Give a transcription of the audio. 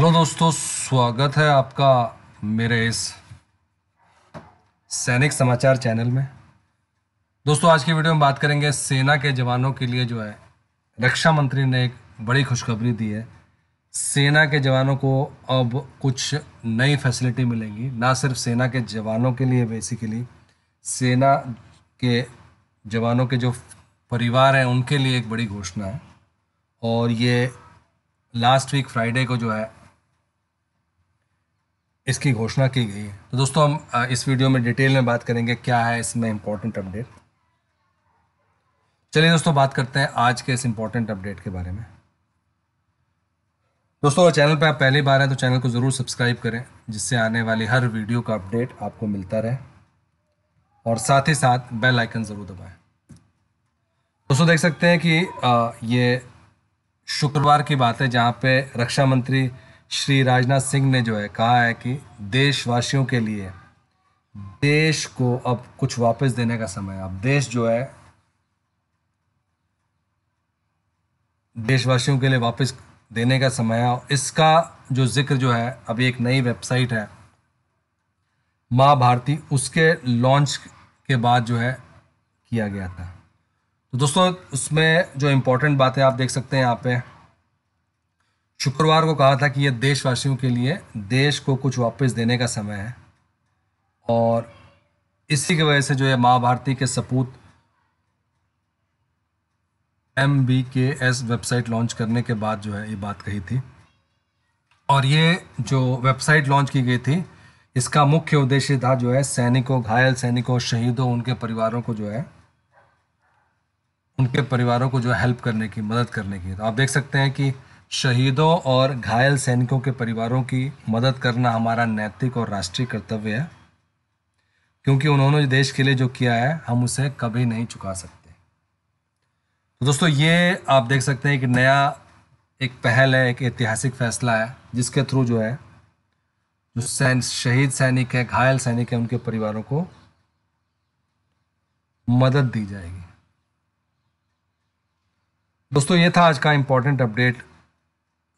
hello दोस्तों स्वागत है आपका मेरे इस सैनिक समाचार चैनल में दोस्तों आज की वीडियो में बात करेंगे सेना के जवानों के लिए जो है रक्षा मंत्री ने एक बड़ी खुशखबरी दी है सेना के जवानों को अब कुछ नई फैसिलिटी मिलेंगी ना सिर्फ सेना के जवानों के लिए बेसिकली सेना के जवानों के जो परिवार हैं उनके लिए एक बड़ी घोषणा है और ये लास्ट वीक फ्राइडे को जो है इसकी घोषणा की गई है तो दोस्तों हम इस वीडियो में डिटेल में बात करेंगे क्या है इसमें इम्पोर्टेंट अपडेट चलिए दोस्तों बात करते हैं आज के इस इम्पोर्टेंट अपडेट के बारे में दोस्तों अगर चैनल पर आप पहली बार हैं तो चैनल को ज़रूर सब्सक्राइब करें जिससे आने वाली हर वीडियो का अपडेट आपको मिलता रहे और साथ ही साथ बेल आइकन ज़रूर दबाएं दोस्तों देख सकते हैं कि ये शुक्रवार की बात है जहाँ पे रक्षा मंत्री श्री राजनाथ सिंह ने जो है कहा है कि देशवासियों के लिए देश को अब कुछ वापस देने का समय है अब देश जो है देशवासियों के लिए वापस देने का समय है और इसका जो जिक्र जो है अभी एक नई वेबसाइट है माँ भारती उसके लॉन्च के बाद जो है किया गया था तो दोस्तों उसमें जो इम्पोर्टेंट बातें आप देख सकते हैं यहाँ पे शुक्रवार को कहा था कि यह देशवासियों के लिए देश को कुछ वापस देने का समय है और इसी की वजह से जो है महाभारती के सपूत M B K S website launch करने के बाद जो है ये बात कही थी और ये जो वेबसाइट लॉन्च की गई थी इसका मुख्य उद्देश्य था जो है सैनिकों घायल सैनिकों शहीदों उनके परिवारों को जो है उनके परिवारों को जो है हेल्प करने की मदद करने की तो आप देख सकते हैं कि शहीदों और घायल सैनिकों के परिवारों की मदद करना हमारा नैतिक और राष्ट्रीय कर्तव्य है क्योंकि उन्होंने देश के लिए जो किया है हम उसे कभी नहीं चुका सकते तो दोस्तों ये आप देख सकते हैं कि नया एक पहल है एक ऐतिहासिक फैसला है जिसके थ्रू जो है जो सैन शहीद सैनिक है घायल सैनिक है उनके परिवारों को मदद दी जाएगी दोस्तों ये था आज का इम्पोर्टेंट अपडेट